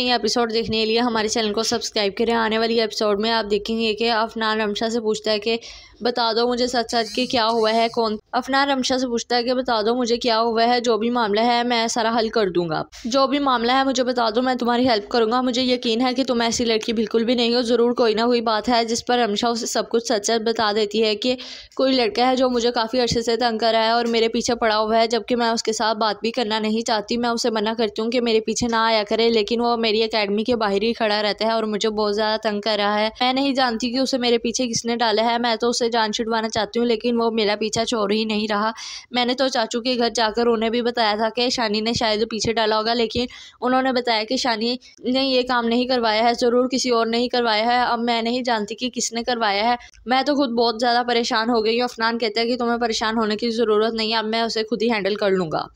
ये एपिसोड देखने के लिए हमारे चैनल को सब्सक्राइब करें आने वाली एपिसोड में आप देखेंगे कि अफनान रमशा से पूछता है कि बता दो मुझे सच सच के क्या हुआ है कौन अफनान रमशा से पूछता है कि बता दो मुझे क्या हुआ है जो भी मामला है मैं सारा हल कर दूंगा जो भी मामला है मुझे बता दो मैं तुम्हारी हेल्प करूंगा मुझे यकीन है कि तुम ऐसी लड़की बिल्कुल भी नहीं हो ज़रूर कोई ना कोई बात है जिस पर रमशा उसे सब कुछ सच सच बता देती है कि कोई लड़का है जो मुझे काफ़ी अर्से से तंग कर रहा है और मेरे पीछे पड़ा हुआ है जबकि मैं उसके साथ बात भी करना नहीं चाहती मैं उसे मना करती हूँ कि मेरे पीछे ना आया करे लेकिन वो मेरी अकेडमी के बाहर ही खड़ा रहता है और मुझे बहुत ज़्यादा तंग कर रहा है मैं नहीं जानती कि उसे मेरे पीछे किसने डाला है मैं तो उसे जान छुड़वाना चाहती हूँ लेकिन वो मेरा पीछा छोड़ ही नहीं रहा मैंने तो चाचू के घर जाकर उन्हें भी बताया था कि शानी ने शायद पीछे डाला होगा लेकिन उन्होंने बताया कि शानी ने ये काम नहीं करवाया है ज़रूर किसी और ने ही करवाया है अब मैं नहीं जानती कि किसने करवाया है मैं तो खुद बहुत ज़्यादा परेशान हो गई हूँ अफनान कहते हैं कि तुम्हें परेशान होने की ज़रूरत नहीं है अब मैं उसे खुद ही हैंडल कर लूंगा